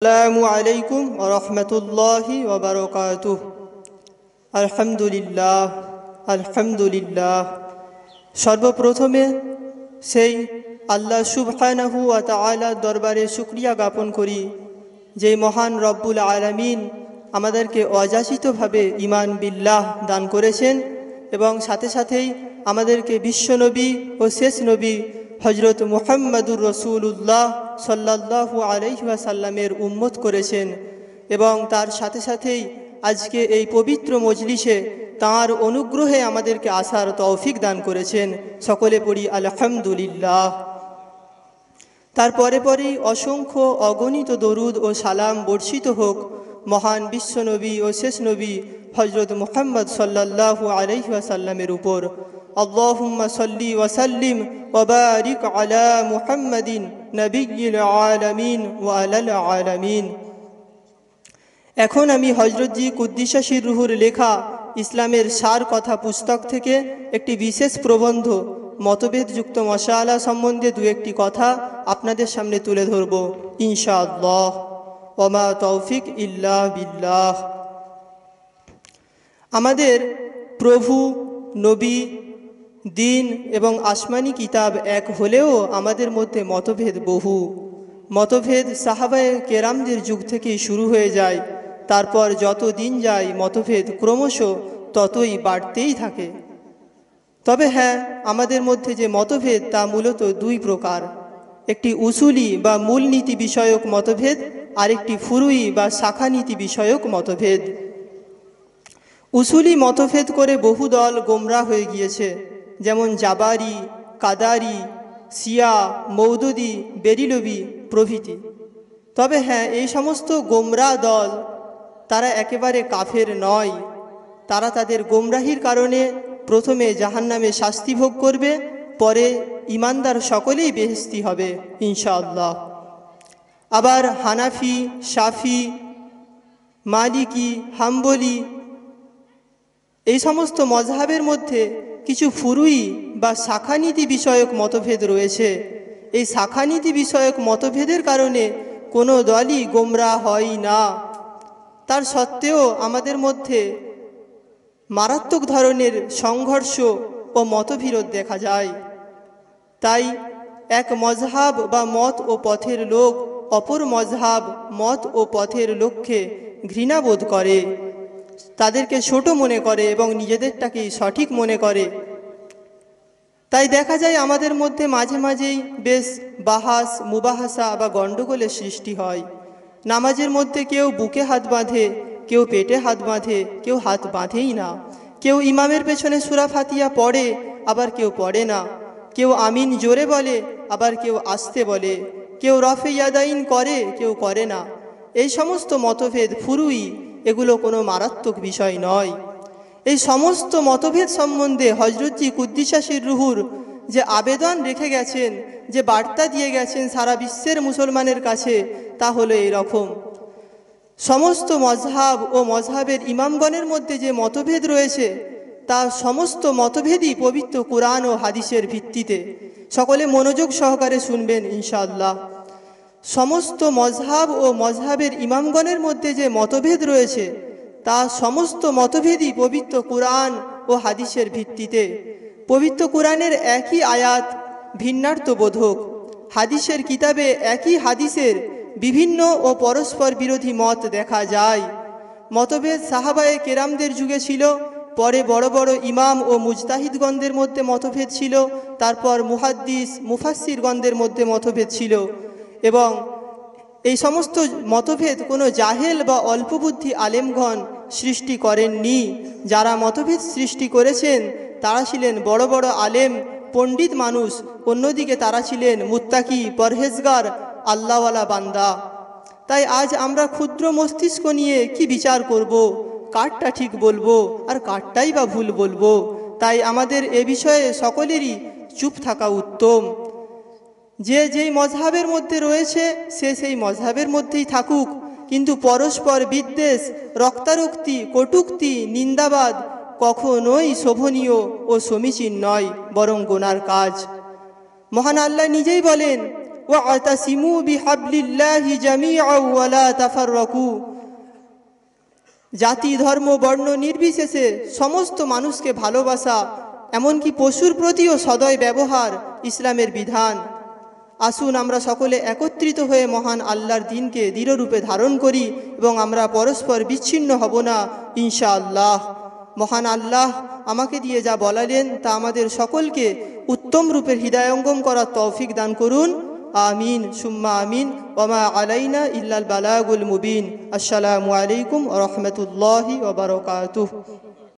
আসসালামু আলাইকুম রহমতুল্লাহি ওবরকাত আলহামদুলিল্লাহ আলহামদুলিল্লাহ সর্বপ্রথমে সেই আল্লাহ সুবহানাহু আলা দরবারে শুক্রিয়া জ্ঞাপন করি যে মহান রব্বুল আলামিন আমাদেরকে অযাচিতভাবে ইমান বিল্লাহ দান করেছেন এবং সাথে সাথেই আমাদেরকে বিশ্বনবী ও শেষ নবী হজরত মোহাম্মদুর রসুল উল্লাহ সাল্লাহু আলহিহাসাল্লামের উম্মত করেছেন এবং তার সাথে সাথেই আজকে এই পবিত্র মজলিসে তার অনুগ্রহে আমাদেরকে আসার তৌফিক দান করেছেন সকলে পড়ি আলহামদুলিল্লাহ পরে পরেই অসংখ্য অগণিত দরুদ ও সালাম বর্ষিত হোক মহান বিশ্বনবী ও শেষ নবী হজরত মুহাম্মদ সাল্লাহ আলহিহাসাল্লামের উপর اللهم ওয়াসাল্লিম ওবারিক আলা على محمد نبي العالمين وعلى العالمين এখন আমি হজরতজি কুদ্দিশাসির রুহুর লেখা ইসলামের সার কথা পুস্তক থেকে একটি বিশেষ প্রবন্ধ মতভেদযুক্ত মশালা সম্বন্ধে দু একটি কথা আপনাদের সামনে তুলে ধরব ইনশাআল্লাহ ওমা তৌফিক ইল্লাহ বিল্লাহ আমাদের প্রভু নবী দিন এবং আসমানি কিতাব এক হলেও আমাদের মধ্যে মতভেদ বহু মতভেদ সাহাবায় কেরামদের যুগ থেকেই শুরু হয়ে যায় তারপর যত দিন যায় মতভেদ ক্রমশ ততই বাড়তেই থাকে তবে হ্যাঁ আমাদের মধ্যে যে মতভেদ তা মূলত দুই প্রকার একটি উসুলি বা মূলনীতি বিষয়ক মতভেদ আরেকটি ফুরুই বা শাখানীতি বিষয়ক মতভেদ উসুলি মতভেদ করে বহু দল গোমরা হয়ে গিয়েছে যেমন জাবারি কাদারি সিয়া মৌদুদি বেরিলবি প্রভৃতি তবে হ্যাঁ এই সমস্ত গোমরা দল তারা একেবারে কাফের নয় তারা তাদের গোমরাহির কারণে প্রথমে জাহান্নামে শাস্তি ভোগ করবে পরে ইমানদার সকলেই বেহেস্তি হবে ইনশাআল্লাহ আবার হানাফি সাফি মালিকি হাম্বলি এই সমস্ত মজহাবের মধ্যে কিছু ফুরুই বা শাখানীতি বিষয়ক মতভেদ রয়েছে এই শাখানীতি বিষয়ক মতভেদের কারণে কোনো দলই গোমরা হয় না তার সত্ত্বেও আমাদের মধ্যে মারাত্মক ধরনের সংঘর্ষ ও মতবিরোধ দেখা যায় তাই এক মজহাব বা মত ও পথের লোক অপর মজহাব মত ও পথের লক্ষ্যে ঘৃণাবোধ করে তাদেরকে ছোট মনে করে এবং নিজেদেরটাকেই সঠিক মনে করে তাই দেখা যায় আমাদের মধ্যে মাঝে মাঝেই বেশ বাহাস মুবাহাসা বা গণ্ডগোলের সৃষ্টি হয় নামাজের মধ্যে কেউ বুকে হাত বাঁধে কেউ পেটে হাত বাঁধে কেউ হাত বাঁধেই না কেউ ইমামের পেছনে সুরা ফাতিয়া পড়ে আবার কেউ পড়ে না কেউ আমিন জোরে বলে আবার কেউ আসতে বলে কেউ রফে ইয়াদাইন করে কেউ করে না এই সমস্ত মতভেদ ফুরুই এগুলো কোনো মারাত্মক বিষয় নয় এই সমস্ত মতভেদ সম্বন্ধে হজরতি কুদ্দিশাসীর রুহুর যে আবেদন রেখে গেছেন যে বার্তা দিয়ে গেছেন সারা বিশ্বের মুসলমানের কাছে তা হলো রকম সমস্ত মজহাব ও মজহাবের ইমামগণের মধ্যে যে মতভেদ রয়েছে তা সমস্ত মতভেদই পবিত্র কোরআন ও হাদিসের ভিত্তিতে সকলে মনোযোগ সহকারে শুনবেন ইনশাআল্লাহ সমস্ত মজহাব ও মজহাবের ইমামগণের মধ্যে যে মতভেদ রয়েছে তা সমস্ত মতভেদই পবিত্র কোরআন ও হাদিসের ভিত্তিতে পবিত্র কোরআনের একই আয়াত বোধক হাদিসের কিতাবে একই হাদিসের বিভিন্ন ও পরস্পর বিরোধী মত দেখা যায় মতভেদ সাহাবায়ে কেরামদের যুগে ছিল পরে বড় বড় ইমাম ও মুজতাহিদগণদের মধ্যে মতভেদ ছিল তারপর মুহাদ্দিস মুফাসিরগণদের মধ্যে মতভেদ ছিল এবং এই সমস্ত মতভেদ কোনো জাহেল বা অল্পবুদ্ধি আলেমগণ সৃষ্টি করেননি যারা মতভেদ সৃষ্টি করেছেন তারা ছিলেন বড় বড় আলেম পণ্ডিত মানুষ অন্যদিকে তারা ছিলেন মুত্তাকি পরহেজগার আল্লাহওয়ালা বান্দা তাই আজ আমরা ক্ষুদ্র মস্তিষ্ক নিয়ে কি বিচার করব। কারটা ঠিক বলবো আর কারটাই বা ভুল বলবো তাই আমাদের এ বিষয়ে সকলেরই চুপ থাকা উত্তম যে যেই মজহাবের মধ্যে রয়েছে সে সেই মজহাবের মধ্যেই থাকুক কিন্তু পরস্পর বিদ্বেষ রক্তারক্তি কটুক্তি নিন্দাবাদ কখনোই শোভনীয় ও সমীচীন নয় বরং গোনার কাজ মহান আল্লাহ নিজেই বলেন ও আতাসিমু বিহাবলিল্লাহি জামিআলা তাফার রকু জাতি ধর্ম বর্ণ নির্বিশেষে সমস্ত মানুষকে ভালোবাসা এমনকি পশুর প্রতিও সদয় ব্যবহার ইসলামের বিধান আসুন আমরা সকলে একত্রিত হয়ে মহান আল্লাহর দিনকে দৃঢ়রূপে ধারণ করি এবং আমরা পরস্পর বিচ্ছিন্ন হব না ইনশাআল্লাহ মহান আল্লাহ আমাকে দিয়ে যা বলালেন তা আমাদের সকলকে উত্তম রূপে হৃদয়ঙ্গম করার তৌফিক দান করুন আমিন সুম্মা আমিন ওমা আলাইনা ইল্লাল বালাগুল মুবিন আসসালামু আলাইকুম রহমতুল্লাহি ওবরকাতুহ